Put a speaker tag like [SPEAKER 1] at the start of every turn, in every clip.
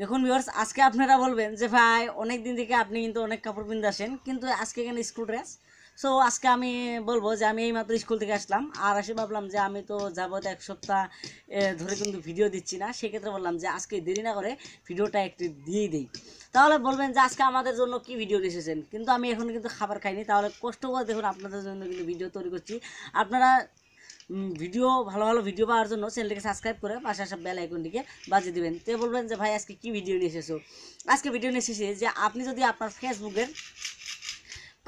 [SPEAKER 1] দেখুন ভিওর্স আজকে আপনারা বলবেন যে ভাই অনেক দিন থেকে আপনি কিন্তু অনেক কাপড় পিনতে আসেন কিন্তু আজকে এখানে স্কুল ড্রেস সো আজকে আমি বলবো যে আমি এইমাত্র স্কুল থেকে আসলাম আর আসে ভাবলাম যে আমি তো যাবত এক সপ্তাহ ধরে কিন্তু ভিডিও দিচ্ছি না সেক্ষেত্রে বললাম যে আজকে দেরি না করে ভিডিওটা একটু দিয়ে দিই তাহলে বলবেন যে আজকে আমাদের জন্য কি ভিডিও এসেছেন কিন্তু আমি এখন কিন্তু খাবার খাইনি তাহলে কষ্ট করে দেখুন আপনাদের জন্য কিন্তু ভিডিও তৈরি করছি আপনারা ভিডিও ভালো ভালো ভিডিও পাওয়ার জন্য চ্যানেলটিকে সাবস্ক্রাইব করে পাশে আসা বেল আইকনটিকে বাজিয়ে দেবেন তো বলবেন যে ভাই আজকে কি ভিডিও নিয়ে এসেছো আজকে ভিডিও নিয়ে এসেছি যে আপনি যদি আপনার ফেসবুকের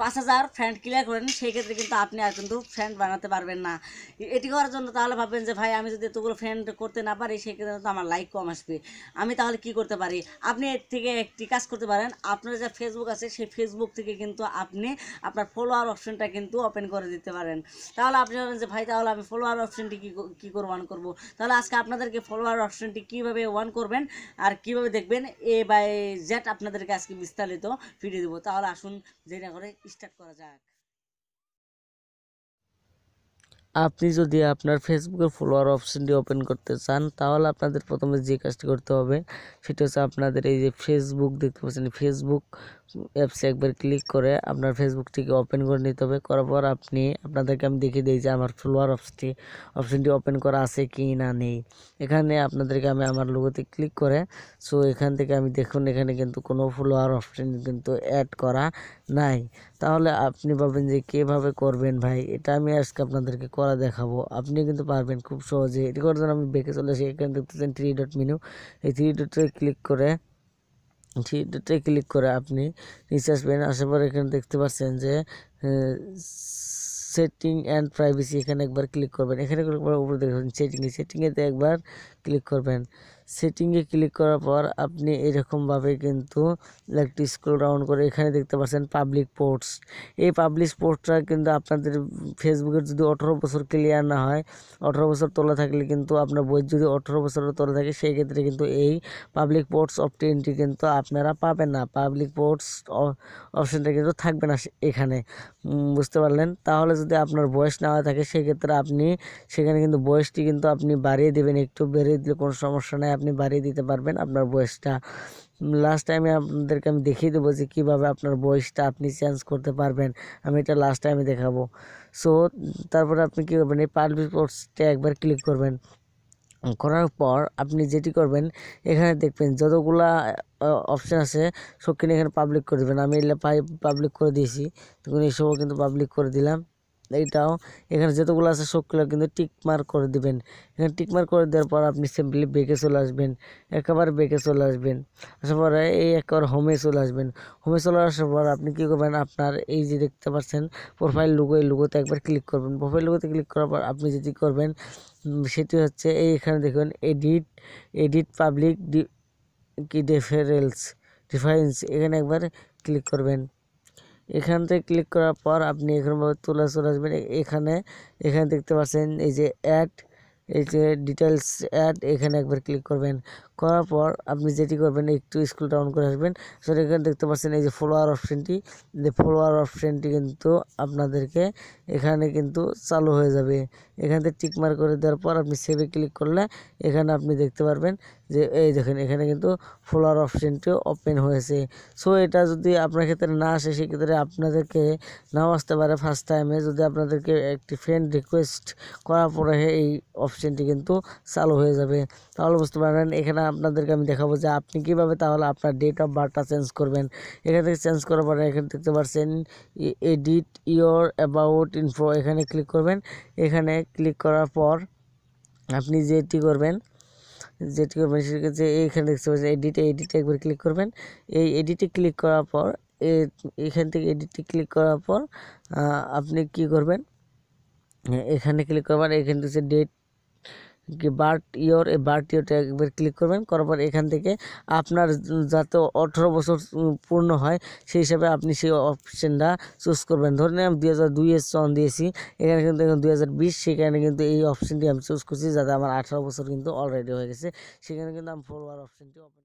[SPEAKER 1] পাঁচ হাজার ফ্যান্ড ক্লিয়ার করেন সেই ক্ষেত্রে কিন্তু আপনি আর কিন্তু ফ্যান্ড বানাতে পারবেন না এটি করার জন্য তাহলে ভাববেন যে ভাই আমি যদি এতগুলো ফ্যান্ড করতে না পারি সেক্ষেত্রে তো আমার লাইক কম আসবে আমি তাহলে কি করতে পারি আপনি এর থেকে একটি কাজ করতে পারেন আপনার যে ফেসবুক আছে সেই ফেসবুক থেকে কিন্তু আপনি আপনার ফলোয়ার অপশনটা কিন্তু ওপেন করে দিতে পারেন তাহলে আপনি ভাবেন যে ভাই তাহলে আমি ফলোয়ার অপশনটি কী কী করে ওয়ান করবো তাহলে আজকে আপনাদেরকে ফলোয়ার অপশনটি কীভাবে ওয়ান করবেন আর কিভাবে দেখবেন এ বাই জেড আপনাদেরকে আজকে বিস্তারিত ফিরিয়ে দেবো তাহলে আসুন যেটা করে স্টার্ট করা যাক
[SPEAKER 2] আপনি যদি আপনার ফেসবুকের ফলোয়ার অপশানটি ওপেন করতে চান তাহলে আপনাদের প্রথমে যে কাজটি করতে হবে সেটা হচ্ছে আপনাদের এই যে ফেসবুক দেখতে পাচ্ছেন ফেসবুক অ্যাপসে একবার ক্লিক করে আপনার ফেসবুকটিকে ওপেন করে নিতে হবে করার পর আপনি আপনাদেরকে আমি দেখিয়ে দিই যে আমার ফলোয়ার অপশনটি অপশনটি ওপেন করা আছে কি না নেই এখানে আপনাদেরকে আমি আমার লোগোতে ক্লিক করে সো এখান থেকে আমি দেখুন এখানে কিন্তু কোনো ফলোয়ার অপশন কিন্তু অ্যাড করা নাই তাহলে আপনি ভাবেন যে কীভাবে করবেন ভাই এটা আমি আজকে আপনাদেরকে করা দেখাবো আপনি কিন্তু পারবেন খুব সহজে এটি করার জন্য আমি বেঁকে চলে আসি এখানে দেখতেছেন থ্রি ডট মেনু এই থ্রি ডটে ক্লিক করে সেটাতে ক্লিক করে আপনি রিচার্জ পেন আসার পরে এখানে দেখতে পাচ্ছেন যে সেটিং অ্যান্ড প্রাইভেসি এখানে একবার ক্লিক করবেন এখানে উপরে দেখবেন সেটিংয়ে সেটিংয়েতে একবার ক্লিক করবেন সেটিংয়ে ক্লিক করার পর আপনি এরকমভাবে কিন্তু একটি স্ক্রোল ডাউন করে এখানে দেখতে পাচ্ছেন পাবলিক পোর্টস এই পাবলিক পোর্টসটা কিন্তু আপনাদের ফেসবুকের যদি আঠেরো বছর ক্লিয়ার না হয় আঠেরো বছর তোলা থাকলে কিন্তু আপনার বই যদি আঠেরো বছরের তোলা থাকে সেই ক্ষেত্রে কিন্তু এই পাবলিক পোর্টস অপটেনটি কিন্তু আপনারা পাবেন না পাবলিক পোর্টস অপশানটা কিন্তু থাকবে না এখানে বুঝতে পারলেন তাহলে যদি আপনার বয়স না হয়ে থাকে সেক্ষেত্রে আপনি সেখানে কিন্তু বয়সটি কিন্তু আপনি বাড়িয়ে দেবেন একটু বেরিয়ে দিলে কোনো সমস্যা নেই আপনি বাড়িয়ে দিতে পারবেন আপনার বয়সটা লাস্ট টাইমে আপনাদেরকে আমি দেখিয়ে দেবো যে কীভাবে আপনার বয়সটা আপনি চেঞ্জ করতে পারবেন আমি এটা লাস্ট টাইমে দেখাবো সো তারপরে আপনি কী করবেন এই পারভিপোর্টসটা একবার ক্লিক করবেন করার পর আপনি যেটি করবেন এখানে দেখবেন যতগুলা অপশান আছে সব এখানে পাবলিক করে দেবেন আমি পাবলিক করে দিয়েছি তখন এসবও কিন্তু পাবলিক করে দিলাম এইটাও এখানে যতগুলো আছে সবগুলো কিন্তু টিক মার্ক করে দিবেন এখানে টিক মার্ক করে দেওয়ার পর আপনি সিম্পলি বেঁকে চলে আসবেন একেবারে বেঁকে চলে আসবেন আসার পরে এই একবার হোমে চলে আসবেন হোমে চলে আসার পর আপনি কী করবেন আপনার এই যে দেখতে পাচ্ছেন প্রোফাইল লুগো এই লুগোতে একবার ক্লিক করবেন প্রোফাইল লুগোতে ক্লিক করার পর আপনি যেটি করবেন সেটি হচ্ছে এই এখানে দেখুন এডিট এডিট পাবলিক ডি কি ডিফারেন্স ডিফারেন্স এখানে একবার ক্লিক করবেন এখান থেকে ক্লিক করার পর আপনি এখানভাবে তোলা চলে আসবেন এখানে এখানে দেখতে পাচ্ছেন এই যে অ্যাড এই যে ডিটেলস অ্যাড এখানে একবার ক্লিক করবেন করার পর আপনি যেটি করবেন একটু স্কুল ডাউন করে আসবেন সেটা এখানে দেখতে পাচ্ছেন এই যে ফলোয়ার অপশানটি যে ফলোয়ার অপশানটি কিন্তু আপনাদেরকে এখানে কিন্তু চালু হয়ে যাবে এখান থেকে টিকমার করে দেওয়ার পর আপনি সেভে ক্লিক করলে এখানে আপনি দেখতে পারবেন যে এই দেখেন এখানে কিন্তু ফলোয়ার অপশানটি ওপেন হয়েছে সো এটা যদি আপনার ক্ষেত্রে না আসে সেক্ষেত্রে আপনাদেরকে নাও আসতে পারে ফার্স্ট টাইমে যদি আপনাদেরকে একটি ফ্রেন্ড রিকোয়েস্ট করার পরে এই অপশানটি কিন্তু চালু হয়ে যাবে তাহলে বুঝতে পারবেন এখানে আপনাদেরকে আমি দেখাবো যে আপনি কিভাবে তাহলে আপনার ডেট অফ বার্থটা চেঞ্জ করবেন এখান থেকে চেঞ্জ করার পরে এখানে দেখতে পাচ্ছেন এডিট ইয়োর অ্যাবাউট ইনফো এখানে ক্লিক করবেন এখানে ক্লিক করার পর আপনি যেটি করবেন যেটি করবেন সেটা যে এইখানে দেখতে পাচ্ছেন এডিট এডিটে একবার ক্লিক করবেন এই এডিটে ক্লিক করার পর এখান থেকে এডিটে ক্লিক করার পর আপনি কি করবেন এখানে ক্লিক করবেন এখানে থেকে ডেট বার্থ ইয়র এই বার্থ ইয়রটা একবার ক্লিক করবেন করার পর এখান থেকে আপনার যাতে অঠেরো বছর পূর্ণ হয় সেই হিসাবে আপনি সেই অপশানটা চুজ করবেন ধরে আমি দুই হাজার সন দিয়েছি এখানে কিন্তু এখন দুই হাজার বিশ সেখানে কিন্তু এই অপশানটি আমি চুজ করছি যাতে আমার আঠারো বছর কিন্তু অলরেডি হয়ে গেছে সেখানে কিন্তু আমি ফলোয়ার অপশানটি